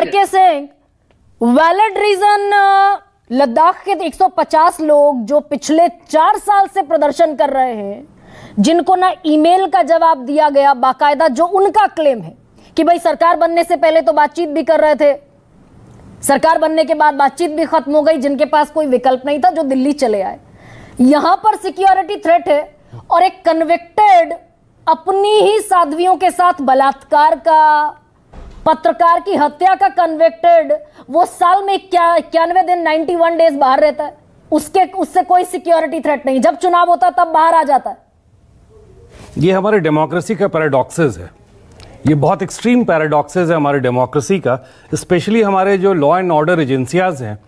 R K Singh valid reason Ladakh के 150 तो लोग जो पिछले चार साल से प्रदर्शन कर रहे हैं जिनको ना ईमेल का जवाब दिया गया बाकायदा जो उनका क्लेम है कि भाई सरकार बनने से पहले तो बातचीत भी कर रहे थे सरकार बनने के बाद बातचीत भी खत्म हो गई जिनके पास कोई विकल्प नहीं था जो दिल्ली चले आए यहां पर सिक्योरिटी थ्रेट है और एक कन्विक्टेड अपनी ही साधवियों के साथ बलात्कार का पत्रकार की हत्या का कन्विक्टेड वो साल में क्या इक्यानवे दिन 91 डेज बाहर रहता है उसके उससे कोई सिक्योरिटी थ्रेट नहीं जब चुनाव होता तब बाहर आ जाता है ये हमारे डेमोक्रेसी का पैराडॉक्सेस है ये बहुत एक्सट्रीम पैराडॉक्सेस है हमारे डेमोक्रेसी का स्पेशली हमारे जो लॉ एंड ऑर्डर एजेंसियाज हैं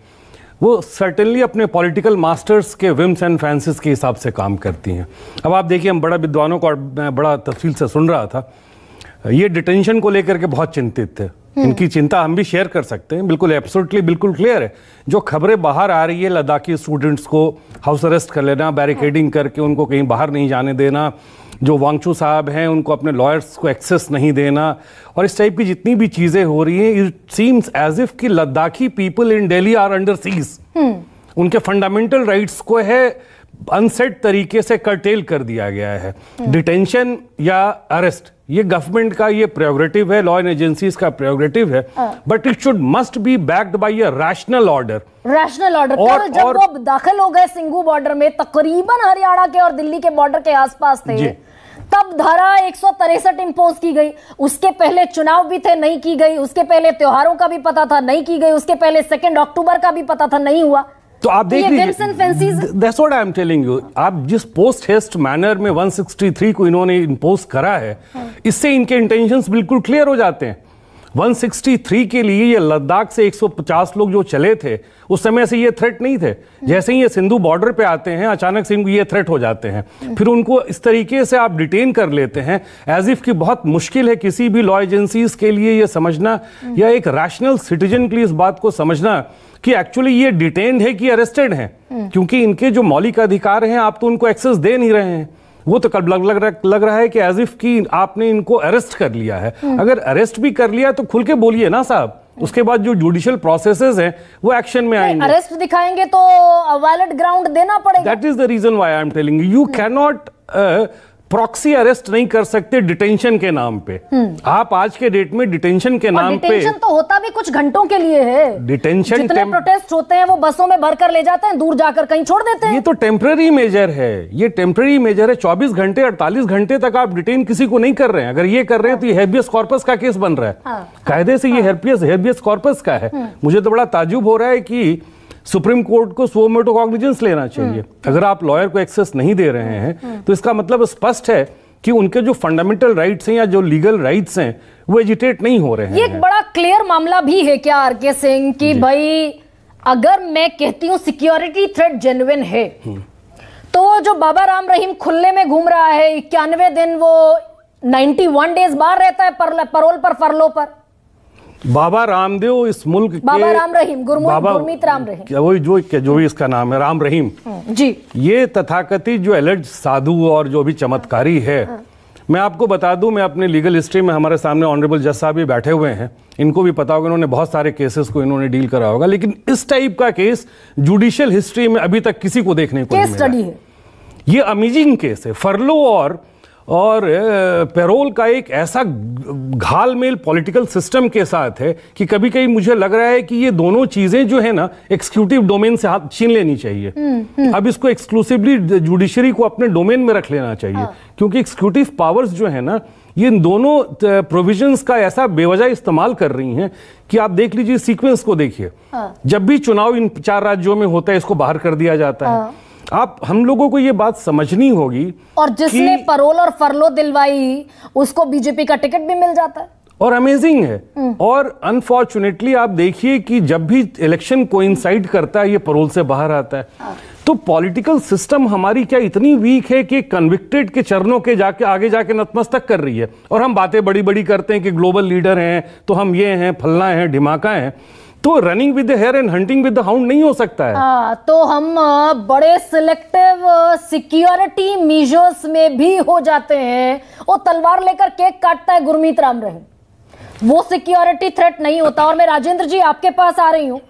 वो सर्टेनली अपने पॉलिटिकल मास्टर्स के विम्स एंड फैंसिस के हिसाब से काम करती हैं अब आप देखिए हम बड़ा विद्वानों को और मैं बड़ा तफसील से सुन रहा था ये डिटेंशन को लेकर के बहुत चिंतित थे हम्म। इनकी चिंता हम भी शेयर कर सकते हैं बिल्कुल एब्सोल्युटली बिल्कुल क्लियर है जो खबरें बाहर आ रही है लद्दाखी स्टूडेंट्स को हाउस अरेस्ट कर लेना बैरिकेडिंग हाँ। करके उनको कहीं बाहर नहीं जाने देना जो वांगचू साहब हैं उनको अपने लॉयर्स को एक्सेस नहीं देना और इस टाइप की जितनी भी चीज़ें हो रही हैं इट सीम्स एज इफ कि Ladakhi people in Delhi are under siege उनके फंडामेंटल राइट्स को है अनसेट तरीके से कर्टेल कर दिया गया है डिटेंशन हाँ। या अरेस्ट ये गवर्नमेंट का ये प्रियोरिटिव है लॉ एंड एजेंसीज का प्रियोरिटिव है but it should must be backed by a rational order rational order और जब और, वो अब दाखिल हो गए सिंगू बॉर्डर में तकरीबन हरियाणा के और दिल्ली के बॉर्डर के आसपास थे तब धारा एक इंपोज की गई उसके पहले चुनाव भी थे नहीं की गई उसके पहले त्योहारों का भी पता था नहीं की गई उसके पहले सेकेंड अक्टूबर का भी पता था नहीं हुआ तो आप तो देख लीजिए आप जिस पोस्ट हेस्ट मैनर में 163 को इन्होंने इम्पोज करा है हाँ। इससे इनके इंटेंशंस बिल्कुल क्लियर हो जाते हैं 163 के लिए ये लद्दाख से 150 लोग जो चले थे उस समय से ये थ्रेट नहीं थे जैसे ही ये सिंधु बॉर्डर पे आते हैं अचानक से इनको ये थ्रेट हो जाते हैं फिर उनको इस तरीके से आप डिटेन कर लेते हैं एज इफ की बहुत मुश्किल है किसी भी लॉ एजेंसी के लिए ये समझना या एक रैशनल सिटीजन के लिए इस बात को समझना कि एक्चुअली ये डिटेन है कि अरेस्टेड है क्योंकि इनके जो मौलिक अधिकार हैं आप तो उनको एक्सेस दे नहीं रहे हैं वो तो कल लग, लग, लग रहा है कि एज इफ की आपने इनको अरेस्ट कर लिया है हम्म। अगर अरेस्ट भी कर लिया तो खुल के बोलिए ना साहब उसके बाद जो जुडिशियल प्रोसेसेस हैं वो एक्शन में आएंगे अरेस्ट दिखाएंगे तो वैलिड ग्राउंड देना पड़ेगा that is the reason why I am telling you can not proxy arrest नहीं कर सकते डिटेंशन के नाम पे हम्म। आप आज के डेट में डिटेंशन के नाम डिटेंशन पे डिटेंशन तो होता भी कुछ घंटों के लिए है डिटेंशन जितने टेम... प्रोटेस्ट होते हैं वो बसों में भर कर ले जाते हैं दूर जाकर कहीं छोड़ देते हैं ये तो टेम्पररी मेजर है ये टेम्पररी मेजर है चौबीस घंटे अड़तालीस घंटे तक आप डिटेन किसी को नहीं कर रहे हैं अगर ये कर रहे हैं तो ये हेबियस कॉर्पस का केस बन रहा है हाँ। कायदे से ये हेबियस हेबियस कॉर्पस का है हम्म। मुझे तो बड़ा ताजुब हो रहा है की सुप्रीम कोर्ट को सो मोटो कॉग्निजेंस लेना चाहिए हम्म। अगर आप लॉयर को एक्सेस नहीं दे रहे हैं हम्म। तो इसका मतलब स्पष्ट है कि उनके जो फंडामेंटल राइट्स हैं या जो लीगल राइट्स हैं वो एजिटेट नहीं हो रहे हैं ये एक बड़ा क्लियर मामला भी है क्या आर के सिंह कि भाई अगर मैं कहती हूँ सिक्योरिटी थ्रेट जेन्युन है हम्म। तो जो बाबा राम रहीम खुले में घूम रहा है इक्यानवे दिन वो 91 डेज बाहर रहता है पर, परोल पर फरलो पर बाबा रामदेव इस मुल्क बाबा के राम रहीम बाबा गुरमीत राम रहीम वही जो जो भी इसका नाम है राम रहीम हम्म, जी ये तथाकथित जो एलर्ज साधु और जो भी चमत्कारी है हाँ। मैं आपको बता दूं मैं अपने लीगल हिस्ट्री में हमारे सामने ऑनरेबल जज साहब भी बैठे हुए हैं इनको भी पता होगा इन्होंने बहुत सारे केसेस को इन्होंने डील करा होगा लेकिन इस टाइप का केस जुडिशियल हिस्ट्री में अभी तक किसी को देखने को नहीं मिला ये अमेजिंग केस है फरलो और और पेरोल का एक ऐसा घालमेल पॉलिटिकल सिस्टम के साथ है कि कभी कभी मुझे लग रहा है कि ये दोनों चीजें जो है ना एक्सिक्यूटिव डोमेन से हाथ छीन लेनी चाहिए हुँ, हम्म, हुँ. हम्म। अब इसको एक्सक्लूसिवली जुडिशरी को अपने डोमेन में रख लेना चाहिए हाँ. क्योंकि एक्सिक्यूटिव पावर्स जो है ना ये दोनों प्रोविजंस का ऐसा बेवजह इस्तेमाल कर रही हैं कि आप देख लीजिए सीक्वेंस को देखिए हाँ. जब भी चुनाव इन चार राज्यों में होता है इसको बाहर कर दिया जाता हाँ. है आप हम लोगों को ये बात समझनी होगी और जिसने परोल और फरलो दिलवाई उसको बीजेपी का टिकट भी मिल जाता है और अमेजिंग है हम्म। और अनफॉर्चुनेटली आप देखिए कि जब भी इलेक्शन कोइंसाइड करता है ये परोल से बाहर आता है हाँ। तो पॉलिटिकल सिस्टम हमारी क्या इतनी वीक है कि कन्विक्टेड के चरणों के जाके आगे जाके नतमस्तक कर रही है और हम बातें बड़ी बड़ी करते हैं कि ग्लोबल लीडर हैं तो हम ये हैं फलना हैं ढिमाका हैं तो running with hare and hunting with hound नहीं हो सकता है आ, हाँ, तो हम बड़े सिलेक्टिव सिक्योरिटी मीजर्स में भी हो जाते हैं वो तलवार लेकर केक काटता है गुरमीत राम रहे वो सिक्योरिटी थ्रेट नहीं होता और मैं राजेंद्र जी आपके पास आ रही हूँ